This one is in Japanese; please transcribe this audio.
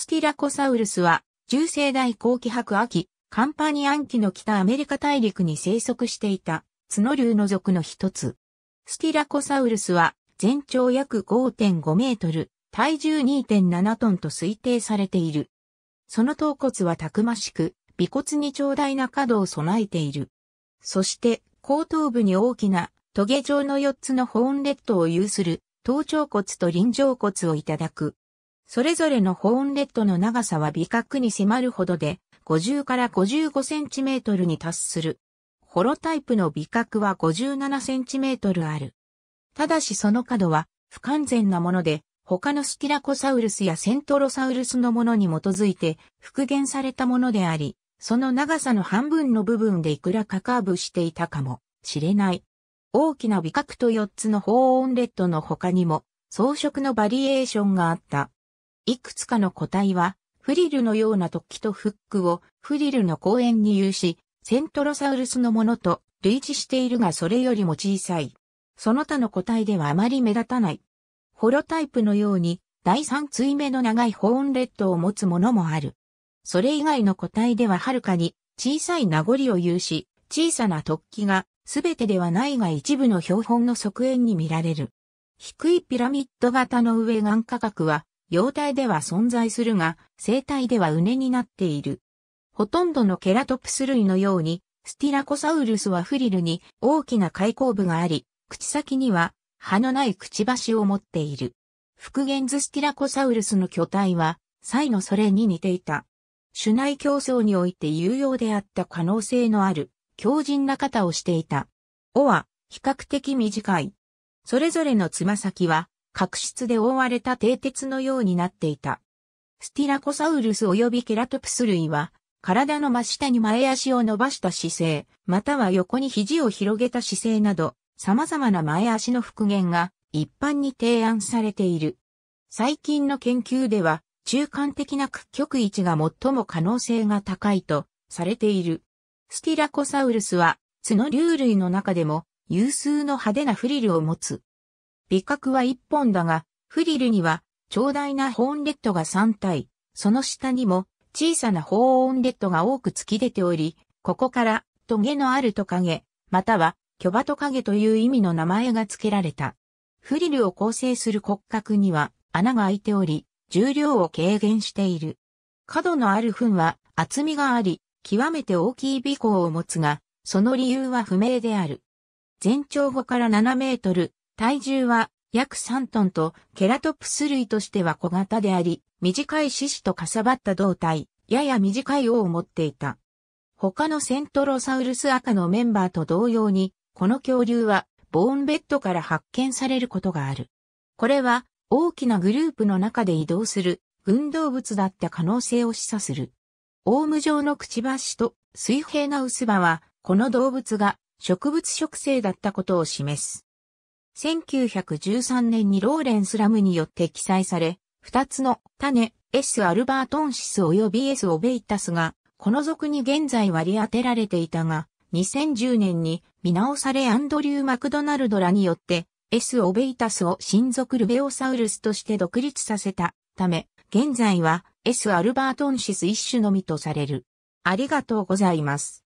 スティラコサウルスは、中世代後期白秋、カンパニアン期の北アメリカ大陸に生息していた、角竜の属の一つ。スティラコサウルスは、全長約5.5メートル、体重2.7トンと推定されている。その頭骨はたくましく、尾骨に長大な角を備えている。そして、後頭部に大きな、トゲ状の4つのホーンレッドを有する、頭頂骨と臨場骨をいただく。それぞれのホーンレッドの長さは美角に迫るほどで、50から55センチメートルに達する。ホロタイプの美角は57センチメートルある。ただしその角は不完全なもので、他のスキラコサウルスやセントロサウルスのものに基づいて復元されたものであり、その長さの半分の部分でいくらかカーブしていたかもしれない。大きな美角と4つのホーンレッドの他にも装飾のバリエーションがあった。いくつかの個体は、フリルのような突起とフックをフリルの公園に有し、セントロサウルスのものと類似しているがそれよりも小さい。その他の個体ではあまり目立たない。ホロタイプのように第三対目の長いホーンレッドを持つものもある。それ以外の個体でははるかに小さい名残を有し、小さな突起が全てではないが一部の標本の側縁に見られる。低いピラミッド型の上眼価格は幼体では存在するが、生体ではうねになっている。ほとんどのケラトプス類のように、スティラコサウルスはフリルに大きな開口部があり、口先には歯のないくちばしを持っている。復元図スティラコサウルスの巨体は、サイのそれに似ていた。種内競争において有用であった可能性のある強靭な肩をしていた。尾は比較的短い。それぞれのつま先は角質で覆われた蹄鉄のようになっていた。スティラコサウルス及びケラトプス類は、体の真下に前足を伸ばした姿勢、または横に肘を広げた姿勢など、様々な前足の復元が一般に提案されている。最近の研究では、中間的な屈曲位置が最も可能性が高いとされている。スティラコサウルスは、角竜類の中でも有数の派手なフリルを持つ。尾角は1本だが、フリルには、長大なホーンレッドが3体、その下にも、小さなホーンレッドが多く突き出ており、ここから、トゲのあるトカゲ、または、巨バトカゲという意味の名前が付けられた。フリルを構成する骨格には、穴が開いており、重量を軽減している。角のある糞は、厚みがあり、極めて大きい尾行を持つが、その理由は不明である。全長5から7メートル、体重は約3トンとケラトプス類としては小型であり、短い獅子とかさばった胴体、やや短い尾を持っていた。他のセントロサウルス赤のメンバーと同様に、この恐竜はボーンベッドから発見されることがある。これは大きなグループの中で移動する運動物だった可能性を示唆する。オウム状のくちばしと水平な薄葉は、この動物が植物植生だったことを示す。1913年にローレンス・ラムによって記載され、二つの種 S アルバートンシス及び S オベイタスが、この属に現在割り当てられていたが、2010年に見直されアンドリュー・マクドナルドらによって S オベイタスを親族ルベオサウルスとして独立させたため、現在は S アルバートンシス一種のみとされる。ありがとうございます。